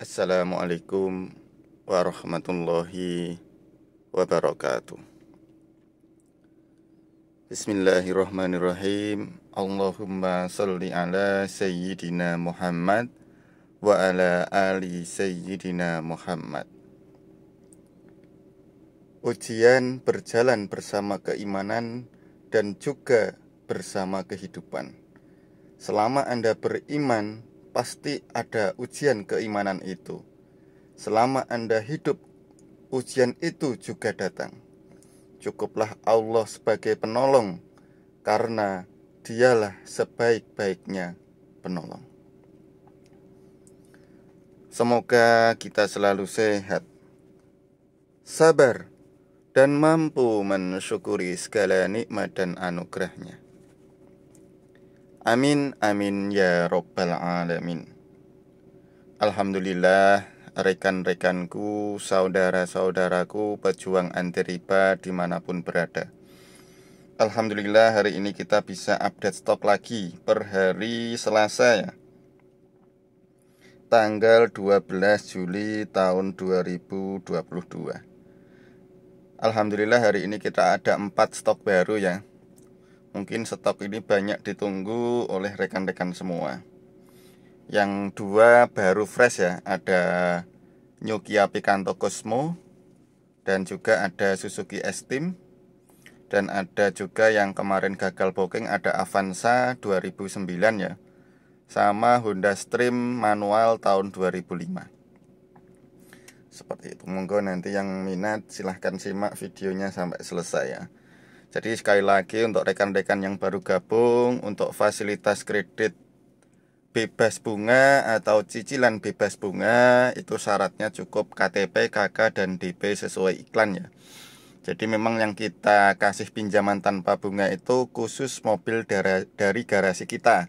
Assalamualaikum warahmatullahi wabarakatuh. Bismillahirrahmanirrahim. Allahumma salli ala sayyidina Muhammad wa ala ali sayyidina Muhammad. Ujian berjalan bersama keimanan dan juga bersama kehidupan. Selama Anda beriman, pasti ada ujian keimanan itu. Selama Anda hidup, ujian itu juga datang. Cukuplah Allah sebagai penolong, karena Dialah sebaik-baiknya penolong. Semoga kita selalu sehat, sabar, dan mampu mensyukuri segala nikmat dan anugerahnya. Amin amin ya robbal alamin. Alhamdulillah rekan-rekanku, saudara-saudaraku pejuang anti dimanapun berada. Alhamdulillah hari ini kita bisa update stok lagi per hari Selasa ya tanggal 12 Juli tahun 2022. Alhamdulillah hari ini kita ada 4 stok baru ya. Mungkin stok ini banyak ditunggu oleh rekan-rekan semua. Yang dua baru fresh ya, ada New Kia Picanto Cosmo dan juga ada Suzuki Esteem dan ada juga yang kemarin gagal booking ada Avanza 2009 ya sama Honda Stream manual tahun 2005 seperti itu monggo nanti yang minat silahkan simak videonya sampai selesai ya jadi sekali lagi untuk rekan-rekan yang baru gabung untuk fasilitas kredit bebas bunga atau cicilan bebas bunga itu syaratnya cukup KTP, KK dan DP sesuai iklan ya. Jadi memang yang kita kasih pinjaman tanpa bunga itu khusus mobil dari, dari garasi kita.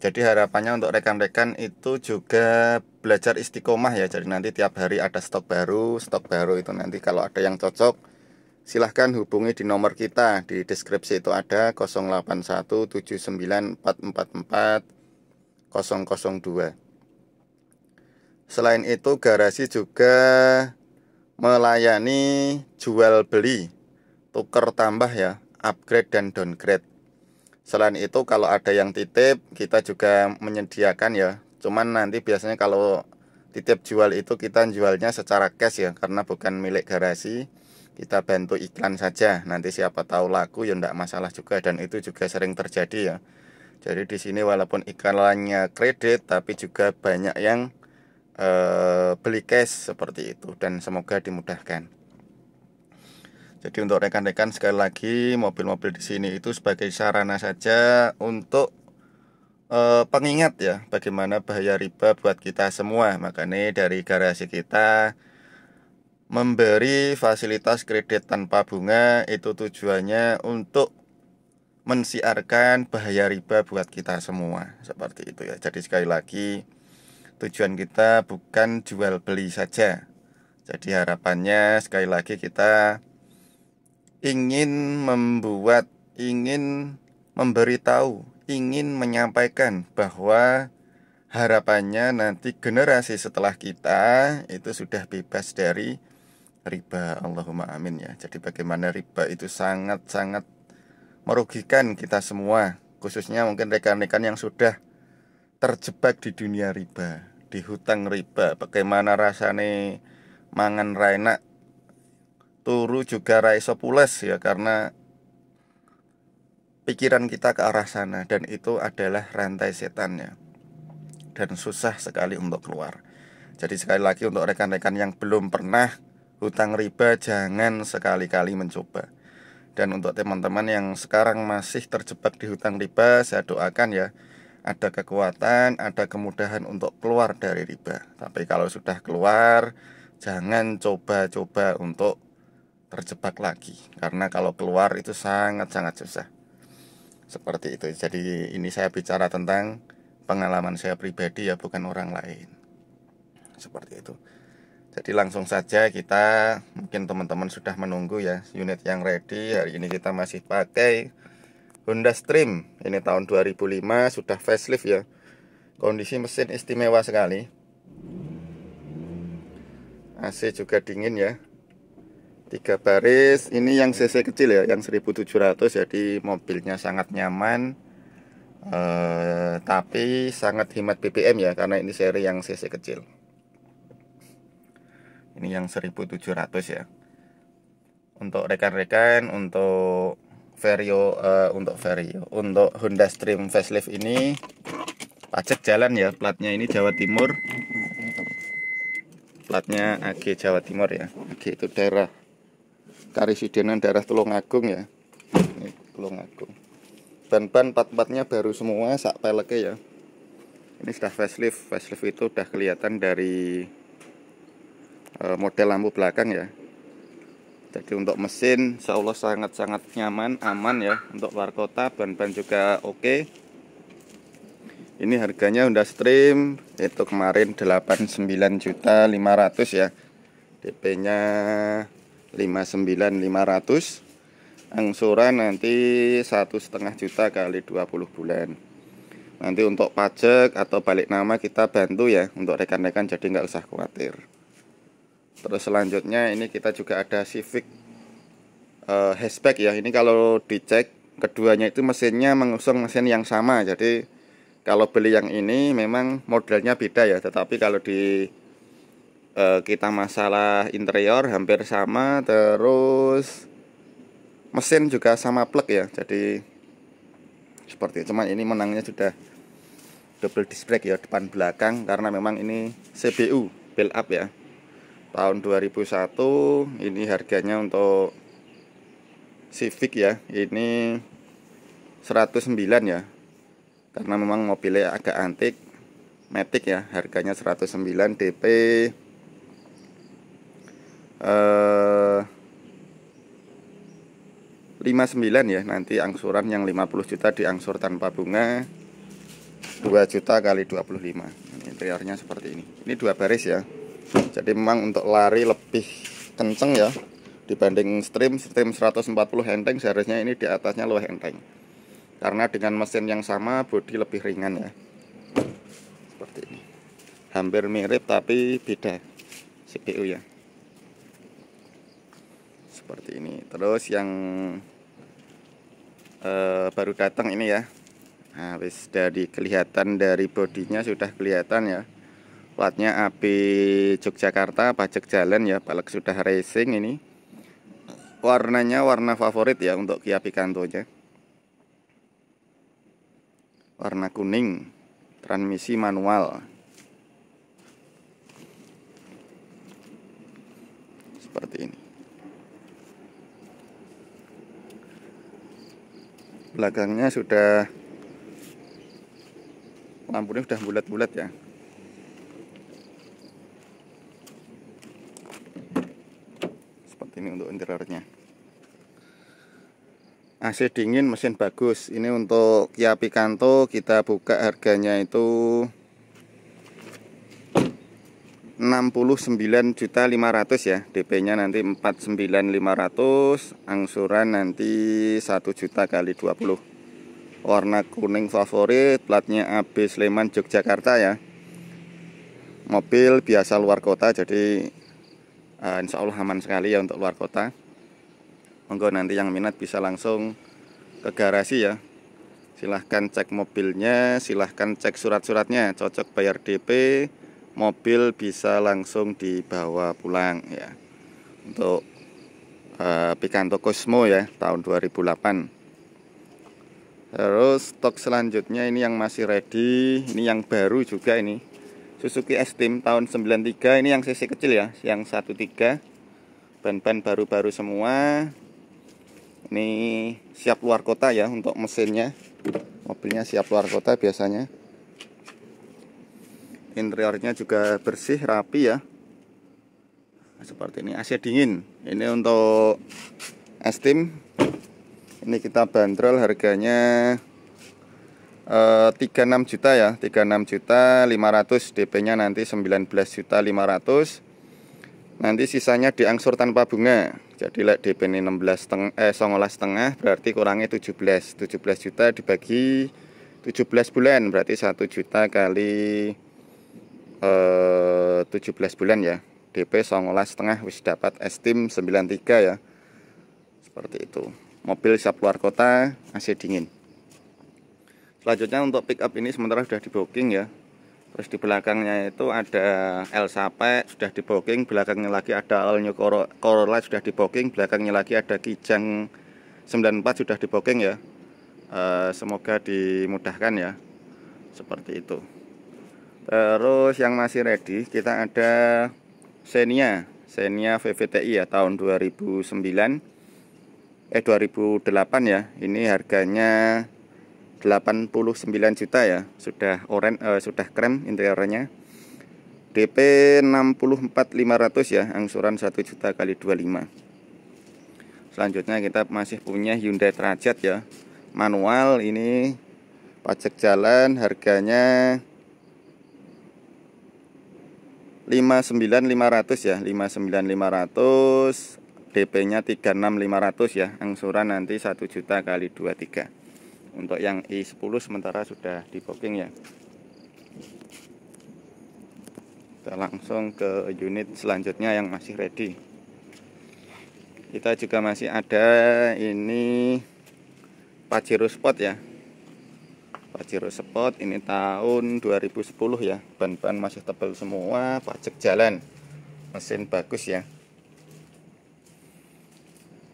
Jadi harapannya untuk rekan-rekan itu juga belajar istiqomah ya. Jadi nanti tiap hari ada stok baru, stok baru itu nanti kalau ada yang cocok silahkan hubungi di nomor kita di deskripsi itu ada 08179444002. selain itu garasi juga melayani jual beli tuker tambah ya upgrade dan downgrade selain itu kalau ada yang titip kita juga menyediakan ya cuman nanti biasanya kalau titip jual itu kita jualnya secara cash ya karena bukan milik garasi kita bantu iklan saja nanti siapa tahu laku ya tidak masalah juga dan itu juga sering terjadi ya jadi di sini walaupun iklannya kredit tapi juga banyak yang e, beli cash seperti itu dan semoga dimudahkan jadi untuk rekan-rekan sekali lagi mobil-mobil di sini itu sebagai sarana saja untuk e, pengingat ya bagaimana bahaya riba buat kita semua makanya dari garasi kita memberi fasilitas kredit tanpa bunga itu tujuannya untuk mensiarkan bahaya riba buat kita semua seperti itu ya. Jadi sekali lagi tujuan kita bukan jual beli saja. Jadi harapannya sekali lagi kita ingin membuat, ingin memberitahu, ingin menyampaikan bahwa harapannya nanti generasi setelah kita itu sudah bebas dari riba Allahumma amin ya jadi bagaimana riba itu sangat-sangat merugikan kita semua khususnya mungkin rekan-rekan yang sudah terjebak di dunia riba di hutang riba bagaimana rasanya mangan raina turu juga raiso pules ya karena pikiran kita ke arah sana dan itu adalah rantai setannya dan susah sekali untuk keluar jadi sekali lagi untuk rekan-rekan yang belum pernah hutang riba jangan sekali-kali mencoba. Dan untuk teman-teman yang sekarang masih terjebak di hutang riba, saya doakan ya ada kekuatan, ada kemudahan untuk keluar dari riba. Tapi kalau sudah keluar, jangan coba-coba untuk terjebak lagi karena kalau keluar itu sangat-sangat susah seperti itu jadi ini saya bicara tentang pengalaman saya pribadi ya bukan orang lain seperti itu jadi langsung saja kita mungkin teman-teman sudah menunggu ya unit yang ready. Hari ini kita masih pakai Honda Stream. Ini tahun 2005 sudah facelift ya. Kondisi mesin istimewa sekali. AC juga dingin ya. Tiga baris, ini yang CC kecil ya, yang 1700 jadi mobilnya sangat nyaman. Eh, tapi sangat hemat BBM ya karena ini seri yang CC kecil ini yang 1700 ya untuk rekan-rekan untuk Vario uh, untuk Vario untuk Honda Stream facelift ini pajak jalan ya platnya ini Jawa Timur platnya AG Jawa Timur ya AG itu daerah Karisidenan daerah Tulungagung ya ini Tulungagung ban-ban pat-patnya baru semua sak peleknya ya ini sudah facelift facelift itu udah kelihatan dari Eh, model lampu belakang ya jadi untuk mesin insya Allah sangat-sangat nyaman aman ya untuk luar kota ban-ban juga oke ini harganya Honda Stream itu kemarin sembilan juta ratus ya DP nya 59500 angsuran nanti satu setengah juta kali 20 bulan nanti untuk pajak atau balik nama kita bantu ya untuk rekan-rekan jadi nggak usah khawatir terus selanjutnya ini kita juga ada Civic uh, hatchback ya ini kalau dicek keduanya itu mesinnya mengusung mesin yang sama jadi kalau beli yang ini memang modelnya beda ya tetapi kalau di uh, kita masalah interior hampir sama terus mesin juga sama plug ya jadi seperti itu. cuman ini menangnya sudah double disc brake ya depan belakang karena memang ini CBU build up ya tahun 2001 ini harganya untuk Civic ya ini 109 ya karena memang mobilnya agak antik Matic ya harganya 109 DP eh 59 ya nanti angsuran yang 50 juta diangsur tanpa bunga 2 juta kali 25 interiornya seperti ini ini dua baris ya jadi memang untuk lari lebih kenceng ya dibanding stream stream 140 henteng seharusnya ini di atasnya lebih henteng karena dengan mesin yang sama bodi lebih ringan ya seperti ini hampir mirip tapi beda CPU ya seperti ini terus yang e, baru datang ini ya nah, habis nah, dari kelihatan dari bodinya sudah kelihatan ya platnya AB Yogyakarta pajak jalan ya balik sudah racing ini warnanya warna favorit ya untuk Kia Picanto nya warna kuning transmisi manual seperti ini belakangnya sudah lampunya sudah bulat-bulat ya ini untuk interiornya AC dingin mesin bagus ini untuk Kia Picanto kita buka harganya itu 69.500 ya DP nya nanti 49.500 angsuran nanti 1 juta kali 20 warna kuning favorit platnya AB Sleman Yogyakarta ya mobil biasa luar kota jadi uh, insya Allah aman sekali ya untuk luar kota monggo nanti yang minat bisa langsung ke garasi ya silahkan cek mobilnya silahkan cek surat-suratnya cocok bayar DP mobil bisa langsung dibawa pulang ya untuk uh, eh, Picanto Cosmo ya tahun 2008 terus stok selanjutnya ini yang masih ready ini yang baru juga ini Suzuki Esteem tahun 93 ini yang cc kecil ya yang 13 ban-ban baru-baru semua ini siap luar kota ya untuk mesinnya mobilnya siap luar kota biasanya interiornya juga bersih rapi ya seperti ini AC dingin ini untuk Esteem. ini kita bandrol harganya 36 eh, juta ya 36 juta 500 DP nya nanti 19 juta 500 nanti sisanya diangsur tanpa bunga jadi lek DP ini 16 eh songolah setengah berarti kurangnya 17 17 juta dibagi 17 bulan berarti 1 juta kali eh, 17 bulan ya DP songolah setengah wis dapat estim 93 ya seperti itu mobil siap keluar kota AC dingin selanjutnya untuk pick up ini sementara sudah di booking ya terus di belakangnya itu ada L Sape sudah di booking belakangnya lagi ada All New Corolla sudah di booking belakangnya lagi ada Kijang 94 sudah di booking ya e, semoga dimudahkan ya seperti itu terus yang masih ready kita ada Xenia Xenia VVTi ya tahun 2009 eh 2008 ya ini harganya 89 juta ya sudah oren uh, sudah krem interiornya DP 64.500 ya angsuran 1 juta kali 25 selanjutnya kita masih punya Hyundai Trajet ya manual ini pajak jalan harganya 59500 ya 59500 DP nya 36500 ya angsuran nanti 1 juta kali 23 untuk yang i10 sementara sudah di booking ya kita langsung ke unit selanjutnya yang masih ready kita juga masih ada ini Pajero Sport ya Pajero Sport ini tahun 2010 ya ban-ban masih tebal semua pajak jalan mesin bagus ya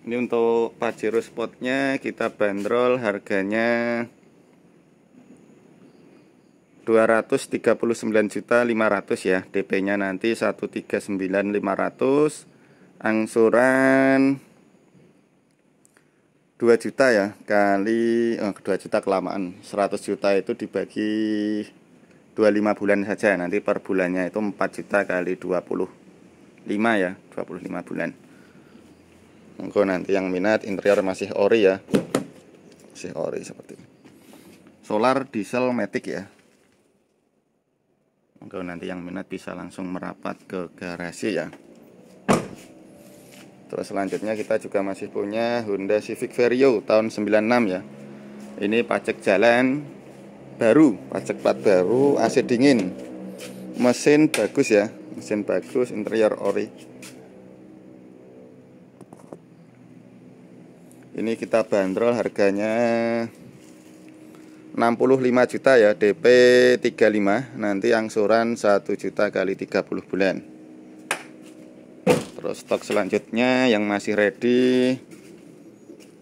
ini untuk Pajero spotnya kita bandrol harganya 239.500 juta 500 ya DP nya nanti 139.500 angsuran 2 juta ya kali oh, eh, 2 juta kelamaan 100 juta itu dibagi 25 bulan saja nanti per bulannya itu 4 juta kali 25 ya 25 bulan monggo nanti yang minat interior masih ori ya masih ori seperti ini solar diesel matic ya monggo nanti yang minat bisa langsung merapat ke garasi ya terus selanjutnya kita juga masih punya Honda Civic Vario tahun 96 ya ini pajak jalan baru pajak plat baru AC dingin mesin bagus ya mesin bagus interior ori ini kita bandrol harganya 65 juta ya DP 35 nanti angsuran 1 juta kali 30 bulan terus stok selanjutnya yang masih ready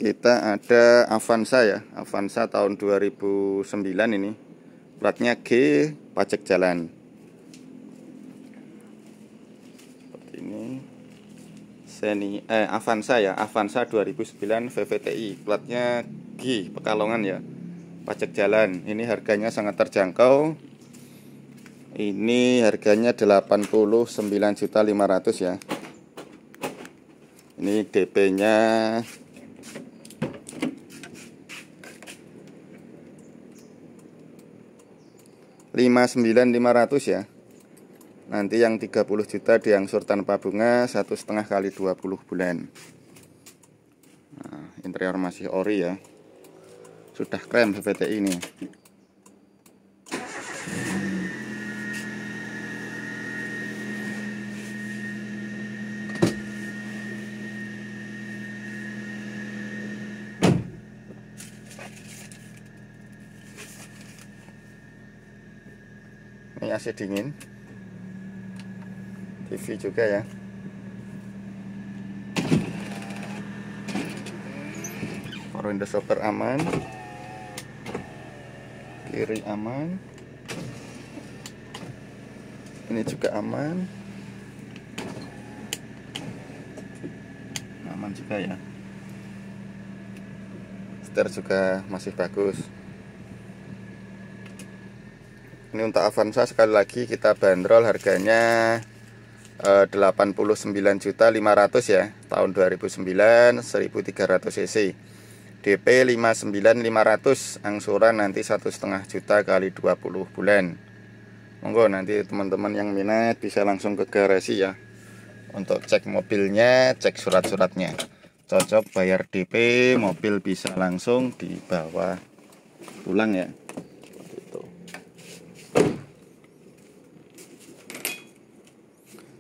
kita ada Avanza ya Avanza tahun 2009 ini platnya G pajak jalan Seni eh, Avanza ya, Avanza 2009 VVTI, platnya G, Pekalongan ya. Pajak jalan. Ini harganya sangat terjangkau. Ini harganya 89.500 ya. Ini DP-nya lima sembilan lima ratus ya nanti yang 30 juta diangsur tanpa bunga satu setengah kali 20 bulan nah, interior masih ori ya sudah krem seperti ini ini AC dingin TV juga ya power window stopper aman kiri aman ini juga aman aman juga ya setir juga masih bagus ini untuk Avanza sekali lagi kita bandrol harganya 89.500 eh, ya tahun 2009 1300 cc DP 59500 angsuran nanti satu setengah juta kali 20 bulan monggo nanti teman-teman yang minat bisa langsung ke garasi ya untuk cek mobilnya cek surat-suratnya cocok bayar DP mobil bisa langsung dibawa pulang ya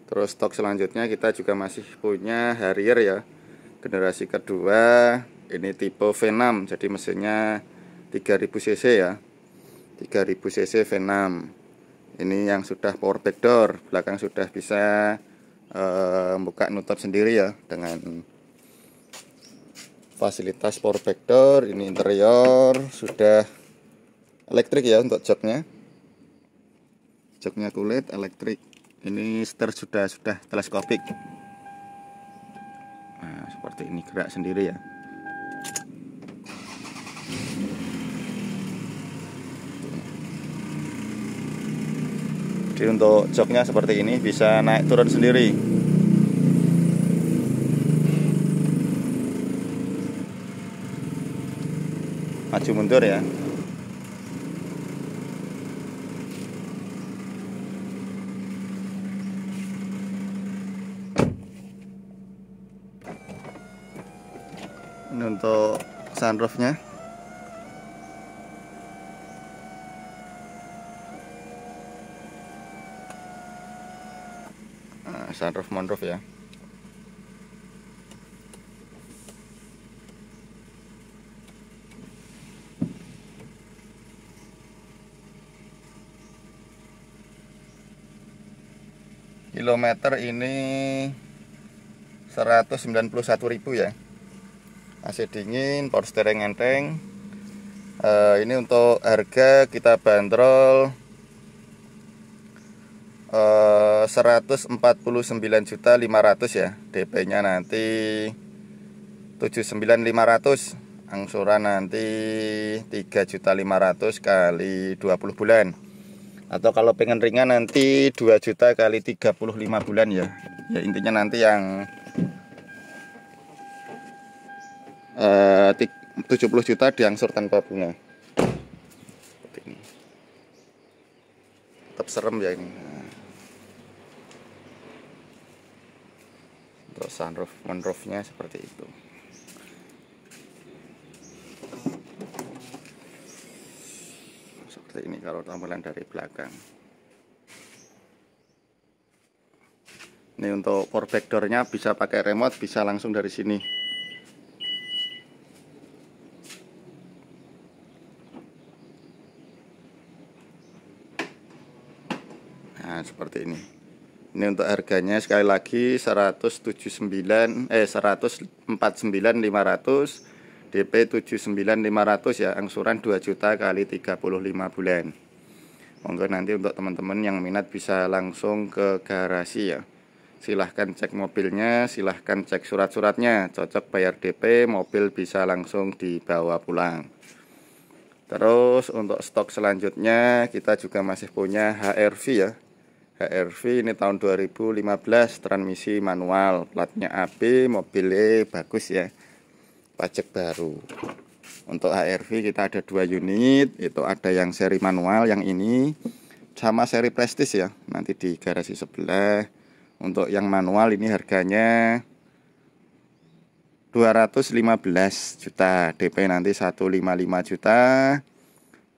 terus stok selanjutnya kita juga masih punya Harrier ya generasi kedua ini tipe V6 jadi mesinnya 3000 cc ya 3000 cc V6 ini yang sudah power back belakang sudah bisa eh, uh, nutup sendiri ya dengan fasilitas power back ini interior sudah elektrik ya untuk joknya joknya kulit elektrik ini setir sudah sudah teleskopik nah, seperti ini gerak sendiri ya jadi untuk joknya seperti ini bisa naik turun sendiri maju mundur ya sunroofnya nah, sunroof monroof ya kilometer ini 191.000 ya AC dingin, power steering enteng. Uh, eh, ini untuk harga kita bandrol eh, uh, 149.500 ya. DP-nya nanti 79.500, angsuran nanti 3.500 kali 20 bulan. Atau kalau pengen ringan nanti 2 juta kali 35 bulan ya. Ya intinya nanti yang 70 eh, juta diangsur tanpa bunga seperti tetap serem ya ini nah. untuk sunroof moonroofnya seperti itu seperti ini kalau tampilan dari belakang ini untuk power back bisa pakai remote bisa langsung dari sini seperti ini ini untuk harganya sekali lagi 179 eh 149 500 DP 79500 ya angsuran 2 juta kali 35 bulan monggo nanti untuk teman-teman yang minat bisa langsung ke garasi ya silahkan cek mobilnya silahkan cek surat-suratnya cocok bayar DP mobil bisa langsung dibawa pulang terus untuk stok selanjutnya kita juga masih punya HRV ya HRV ini tahun 2015 transmisi manual platnya AB mobilnya e, bagus ya pajak baru untuk HRV kita ada dua unit itu ada yang seri manual yang ini sama seri prestis ya nanti di garasi sebelah untuk yang manual ini harganya 215 juta DP nanti 155 juta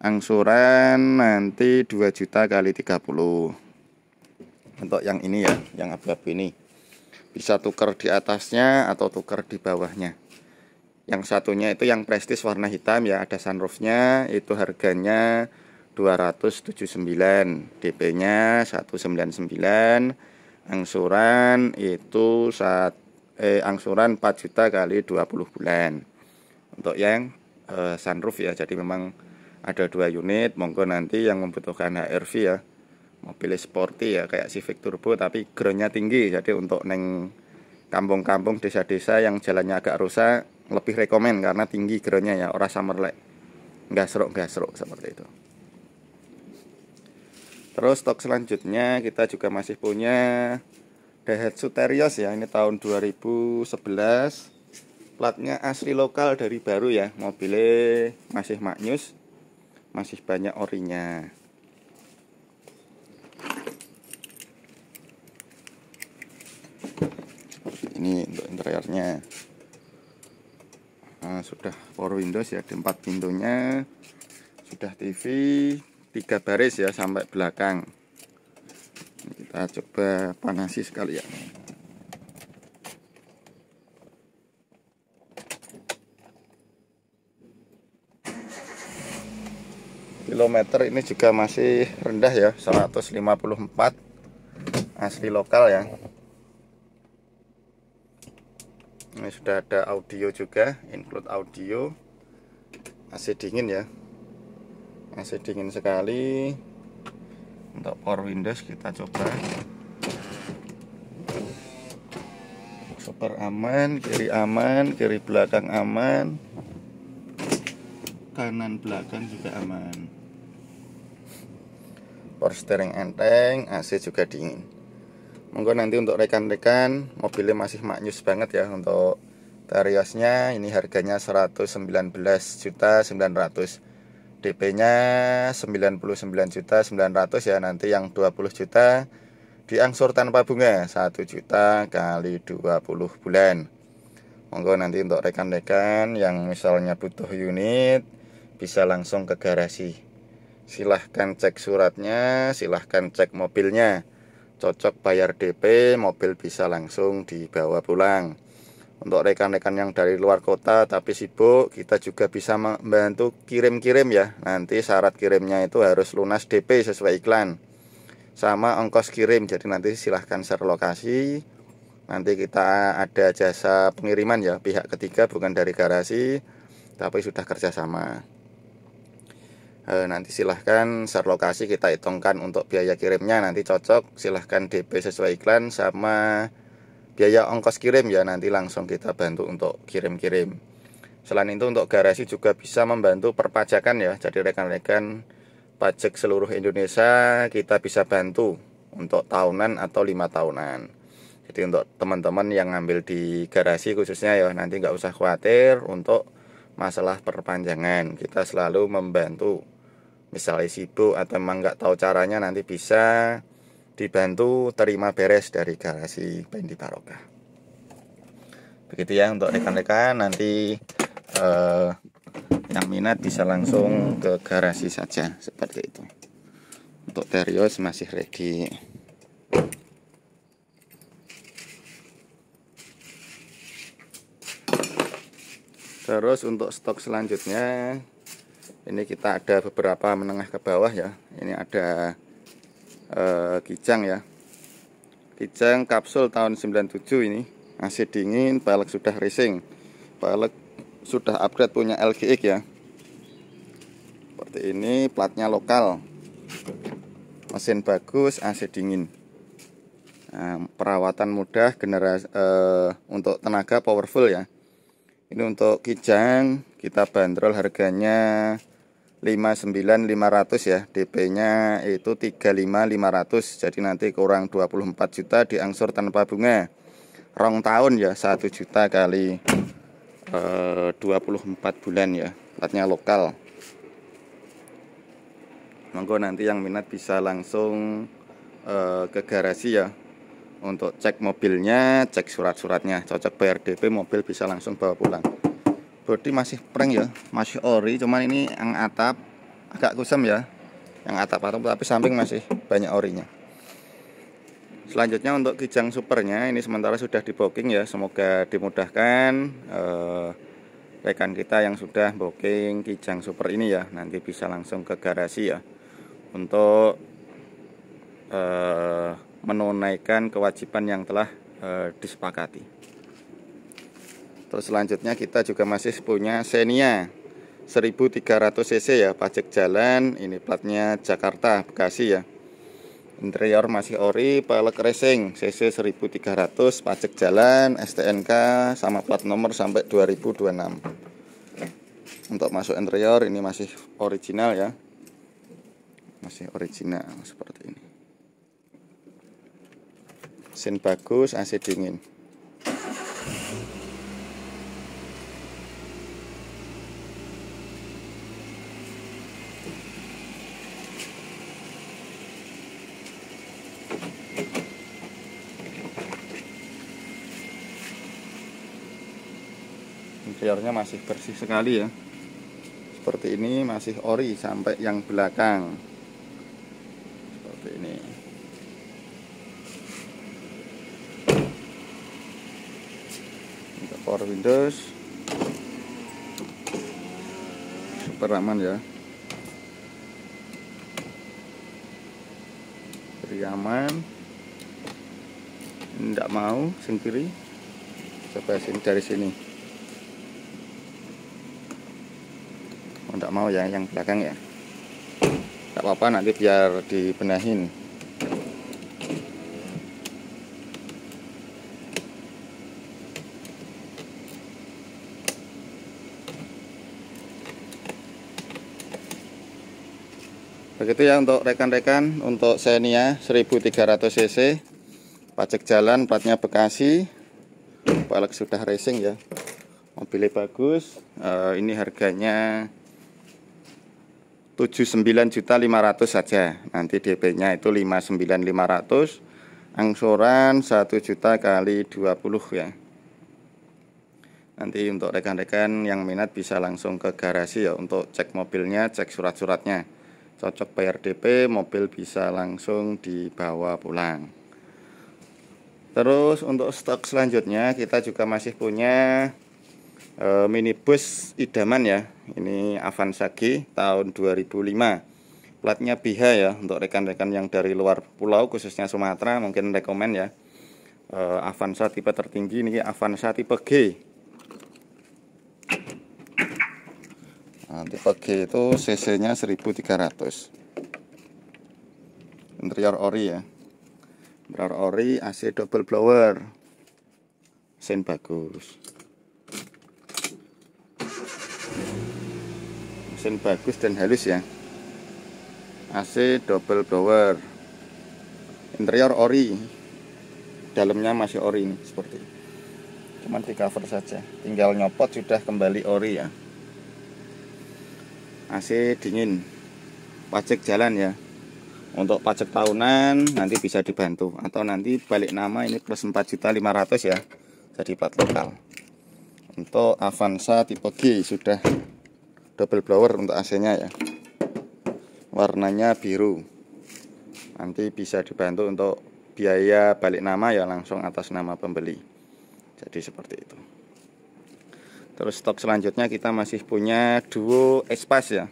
angsuran nanti 2 juta kali 30 untuk yang ini ya yang abu-abu ini bisa tukar di atasnya atau tukar di bawahnya yang satunya itu yang prestis warna hitam ya ada sunroofnya itu harganya 279 DP nya 199 angsuran itu saat eh, angsuran 4 juta kali 20 bulan untuk yang eh, sunroof ya jadi memang ada dua unit monggo nanti yang membutuhkan HRV ya mobil sporty ya kayak Civic Turbo tapi groundnya tinggi jadi untuk neng kampung-kampung desa-desa yang jalannya agak rusak lebih rekomen karena tinggi groundnya ya orang nggak summer seru nggak seru seperti itu terus stok selanjutnya kita juga masih punya Daihatsu Terios ya ini tahun 2011 platnya asli lokal dari baru ya mobilnya masih maknyus masih banyak orinya ini untuk interiornya nah, sudah power windows ya di empat pintunya sudah TV tiga baris ya sampai belakang ini kita coba panasi sekali ya kilometer ini juga masih rendah ya 154 asli lokal ya ini sudah ada audio juga include audio AC dingin ya AC dingin sekali untuk power windows kita coba super aman kiri aman kiri belakang aman kanan belakang juga aman power steering enteng AC juga dingin monggo nanti untuk rekan-rekan mobilnya masih maknyus banget ya untuk Teriosnya ini harganya 119 juta 900 DP nya 99 juta 900 ya nanti yang 20 juta diangsur tanpa bunga 1 juta kali 20 bulan monggo nanti untuk rekan-rekan yang misalnya butuh unit bisa langsung ke garasi silahkan cek suratnya silahkan cek mobilnya cocok bayar DP mobil bisa langsung dibawa pulang untuk rekan-rekan yang dari luar kota tapi sibuk kita juga bisa membantu kirim-kirim ya nanti syarat kirimnya itu harus lunas DP sesuai iklan sama ongkos kirim jadi nanti silahkan share lokasi nanti kita ada jasa pengiriman ya pihak ketiga bukan dari garasi tapi sudah kerjasama e, nanti silahkan share lokasi kita hitungkan untuk biaya kirimnya nanti cocok silahkan DP sesuai iklan sama biaya ongkos kirim ya nanti langsung kita bantu untuk kirim-kirim selain itu untuk garasi juga bisa membantu perpajakan ya jadi rekan-rekan pajak seluruh Indonesia kita bisa bantu untuk tahunan atau lima tahunan jadi untuk teman-teman yang ngambil di garasi khususnya ya nanti nggak usah khawatir untuk masalah perpanjangan kita selalu membantu misalnya sibuk atau emang nggak tahu caranya nanti bisa dibantu terima beres dari garasi Bendi Barokah begitu ya untuk rekan-rekan nanti eh, yang minat bisa langsung ke garasi saja seperti itu untuk terios masih ready terus untuk stok selanjutnya ini kita ada beberapa menengah ke bawah ya ini ada eh, kijang ya kijang kapsul tahun 97 ini masih dingin balik sudah racing Balik sudah upgrade punya LGX ya seperti ini platnya lokal mesin bagus AC dingin nah, perawatan mudah generasi eh, untuk tenaga powerful ya ini untuk kijang kita bandrol harganya 59500 ya DP-nya itu 35500 jadi nanti kurang 24 juta diangsur tanpa bunga rong tahun ya 1 juta kali eh, uh, 24 bulan ya platnya lokal monggo nanti yang minat bisa langsung uh, ke garasi ya untuk cek mobilnya cek surat-suratnya cocok PRDP mobil bisa langsung bawa pulang body masih prank ya masih ori cuman ini yang atap agak kusam ya yang atap atap tapi samping masih banyak orinya selanjutnya untuk kijang supernya ini sementara sudah di booking ya semoga dimudahkan eh, rekan kita yang sudah booking kijang super ini ya nanti bisa langsung ke garasi ya untuk eh, menunaikan kewajiban yang telah eh, disepakati Terus selanjutnya kita juga masih punya Xenia 1300 cc ya, pajak jalan, ini platnya Jakarta, Bekasi ya. Interior masih ori, pelek racing, cc 1300, pajak jalan, STNK sama plat nomor sampai 2026. Untuk masuk interior ini masih original ya. Masih original seperti ini. sin bagus, AC dingin. interiornya masih bersih sekali ya seperti ini masih ori sampai yang belakang seperti ini untuk power windows super aman ya beri aman tidak mau sendiri coba sini dari sini oh, enggak mau ya yang belakang ya enggak apa-apa nanti biar dibenahin begitu ya untuk rekan-rekan untuk Xenia 1300 cc pajak jalan platnya Bekasi balik sudah racing ya mobilnya bagus uh, ini harganya juta 79 500 saja. Nanti DP-nya itu 59.500. Angsuran 1 juta kali 20 ya. Nanti untuk rekan-rekan yang minat bisa langsung ke garasi ya untuk cek mobilnya, cek surat-suratnya. Cocok bayar DP, mobil bisa langsung dibawa pulang. Terus untuk stok selanjutnya kita juga masih punya e, minibus idaman ya ini Avanza G tahun 2005 platnya BH ya untuk rekan-rekan yang dari luar pulau khususnya Sumatera mungkin rekomen ya eh, Avanza tipe tertinggi ini Avanza tipe G nah, tipe G itu CC nya 1300 interior ori ya interior ori AC double blower sen bagus mesin bagus dan halus ya AC double blower interior ori dalamnya masih ori ini seperti ini. cuman di cover saja tinggal nyopot sudah kembali ori ya AC dingin pajak jalan ya untuk pajak tahunan nanti bisa dibantu atau nanti balik nama ini plus juta 4.500 ya jadi plat lokal untuk Avanza tipe G sudah double blower untuk AC-nya ya. Warnanya biru. Nanti bisa dibantu untuk biaya balik nama ya langsung atas nama pembeli. Jadi seperti itu. Terus stok selanjutnya kita masih punya duo Espas ya.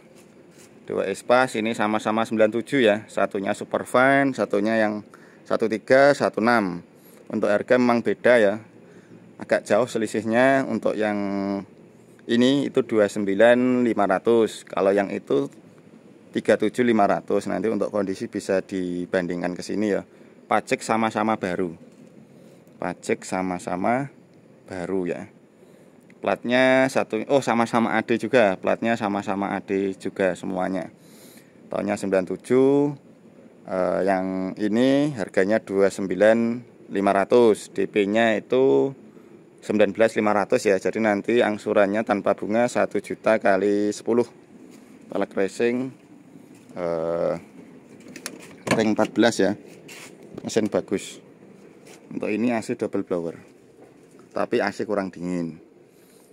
Duo Espas ini sama-sama 97 ya. Satunya super Superfine, satunya yang 1316 Untuk harga memang beda ya. Agak jauh selisihnya untuk yang ini itu 29500 kalau yang itu 37500 nanti untuk kondisi bisa dibandingkan ke sini ya pajak sama-sama baru pajak sama-sama baru ya platnya satu oh sama-sama AD juga platnya sama-sama AD juga semuanya tahunnya 97 eh, yang ini harganya 29500 DP nya itu 19.500 ya. Jadi nanti angsurannya tanpa bunga 1 juta kali 10. Pelek racing eh ring 14 ya. Mesin bagus. Untuk ini AC double blower. Tapi AC kurang dingin.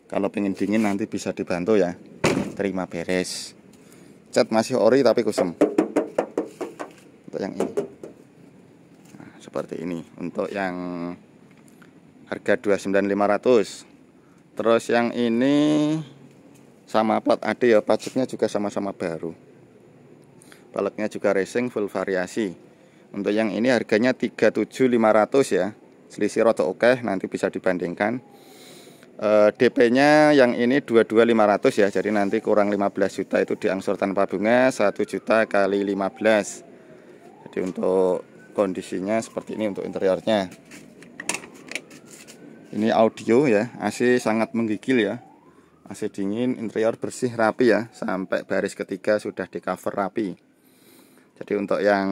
Kalau pengen dingin nanti bisa dibantu ya. Terima beres. Cat masih ori tapi kusam. Untuk yang ini. Nah, seperti ini untuk yang harga 29.500 terus yang ini sama plat AD ya pajaknya juga sama-sama baru paleknya juga racing full variasi untuk yang ini harganya 37.500 ya selisih roto oke nanti bisa dibandingkan e, DP nya yang ini 22.500 ya jadi nanti kurang 15 juta itu diangsur tanpa bunga 1 juta kali 15 jadi untuk kondisinya seperti ini untuk interiornya ini audio ya AC sangat menggigil ya AC dingin interior bersih rapi ya sampai baris ketiga sudah di cover rapi jadi untuk yang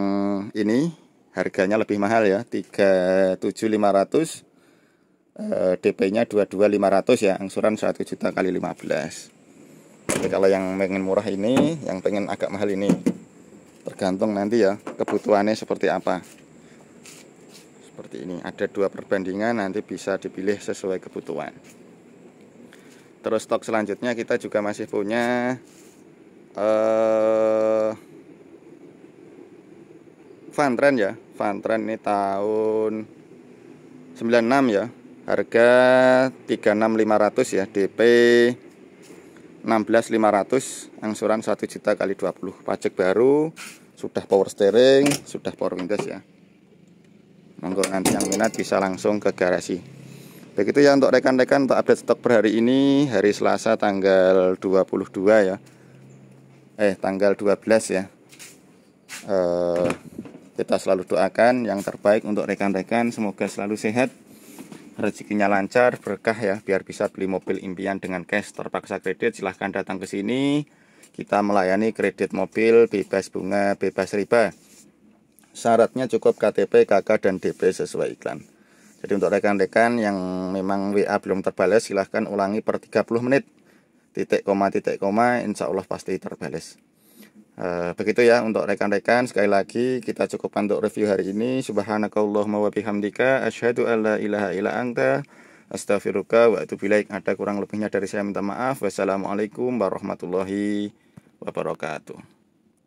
ini harganya lebih mahal ya 37500 eh, DP-nya 22500 ya angsuran 1 juta kali 15 jadi kalau yang pengen murah ini yang pengen agak mahal ini tergantung nanti ya kebutuhannya seperti apa seperti ini ada dua perbandingan nanti bisa dipilih sesuai kebutuhan terus stok selanjutnya kita juga masih punya eh Trend ya Trend ini tahun 96 ya harga 36500 ya DP 16500 angsuran 1 juta kali 20 pajak baru sudah power steering sudah power windows ya monggo nanti yang minat bisa langsung ke garasi begitu ya untuk rekan-rekan untuk update stok per hari ini hari Selasa tanggal 22 ya eh tanggal 12 ya eh, kita selalu doakan yang terbaik untuk rekan-rekan semoga selalu sehat rezekinya lancar berkah ya biar bisa beli mobil impian dengan cash terpaksa kredit silahkan datang ke sini kita melayani kredit mobil bebas bunga bebas riba syaratnya cukup KTP, KK, dan DP sesuai iklan. Jadi untuk rekan-rekan yang memang WA belum terbalas silahkan ulangi per 30 menit titik koma titik koma insya Allah pasti terbalas. E, begitu ya untuk rekan-rekan sekali lagi kita cukupkan untuk review hari ini. Subhanakallahumma wa bihamdika asyhadu alla ilaha illa anta astaghfiruka wa atubu Ada kurang lebihnya dari saya minta maaf. Wassalamualaikum warahmatullahi wabarakatuh.